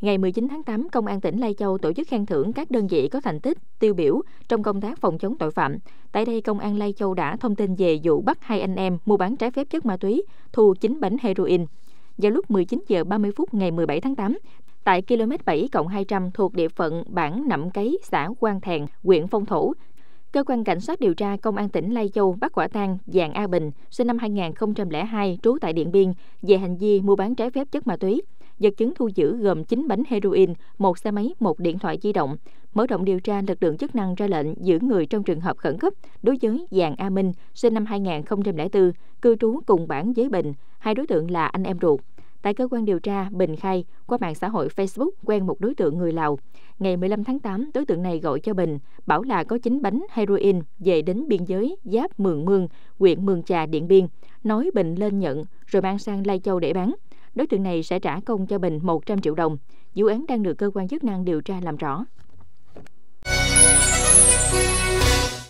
Ngày 19 tháng 8, Công an tỉnh Lai Châu tổ chức khen thưởng các đơn vị có thành tích tiêu biểu trong công tác phòng chống tội phạm. Tại đây, Công an Lai Châu đã thông tin về vụ bắt hai anh em mua bán trái phép chất ma túy, thu 9 bánh heroin. Vào lúc 19 giờ 30 phút ngày 17 tháng 8, tại km 7 200 thuộc địa phận bản Nậm Cấy, xã Quang Thèn, huyện Phong Thổ, Cơ quan Cảnh sát điều tra Công an tỉnh Lai Châu bắt quả tang Giàng A Bình, sinh năm 2002, trú tại Điện Biên, về hành vi mua bán trái phép chất ma túy. Vật chứng thu giữ gồm 9 bánh heroin, một xe máy, một điện thoại di động. Mở rộng điều tra, lực lượng chức năng ra lệnh giữ người trong trường hợp khẩn cấp đối với Giàng A Minh, sinh năm 2004, cư trú cùng bản với Bình. Hai đối tượng là anh em ruột. Tại cơ quan điều tra, Bình khai qua mạng xã hội Facebook quen một đối tượng người Lào. Ngày 15 tháng 8, đối tượng này gọi cho Bình, bảo là có 9 bánh heroin về đến biên giới giáp Mường Mương, huyện Mường Trà, Điện Biên. Nói Bình lên nhận, rồi mang sang Lai Châu để bán. Đối tượng này sẽ trả công cho Bình 100 triệu đồng. Vụ án đang được cơ quan chức năng điều tra làm rõ.